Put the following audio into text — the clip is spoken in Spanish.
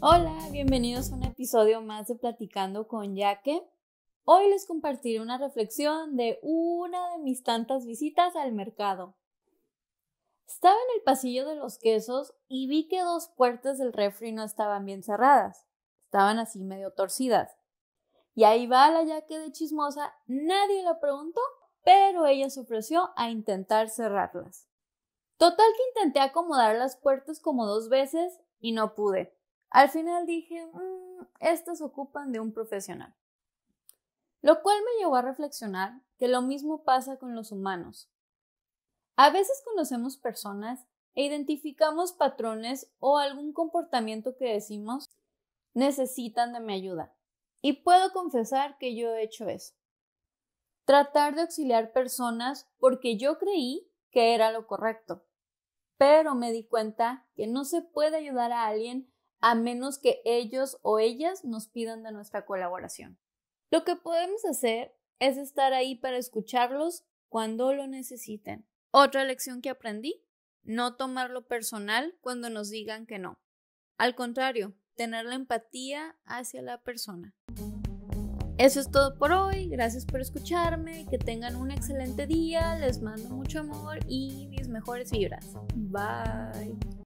Hola, bienvenidos a un episodio más de Platicando con Yaque. Hoy les compartiré una reflexión de una de mis tantas visitas al mercado. Estaba en el pasillo de los quesos y vi que dos puertas del refri no estaban bien cerradas, estaban así medio torcidas. Y ahí va la Yaque de chismosa, nadie la preguntó, pero ella se ofreció a intentar cerrarlas. Total que intenté acomodar las puertas como dos veces y no pude. Al final dije, mmm, estas ocupan de un profesional. Lo cual me llevó a reflexionar que lo mismo pasa con los humanos. A veces conocemos personas e identificamos patrones o algún comportamiento que decimos necesitan de mi ayuda. Y puedo confesar que yo he hecho eso. Tratar de auxiliar personas porque yo creí que era lo correcto. Pero me di cuenta que no se puede ayudar a alguien a menos que ellos o ellas nos pidan de nuestra colaboración. Lo que podemos hacer es estar ahí para escucharlos cuando lo necesiten. Otra lección que aprendí, no tomarlo personal cuando nos digan que no. Al contrario, tener la empatía hacia la persona. Eso es todo por hoy, gracias por escucharme, que tengan un excelente día, les mando mucho amor y mis mejores vibras. Bye.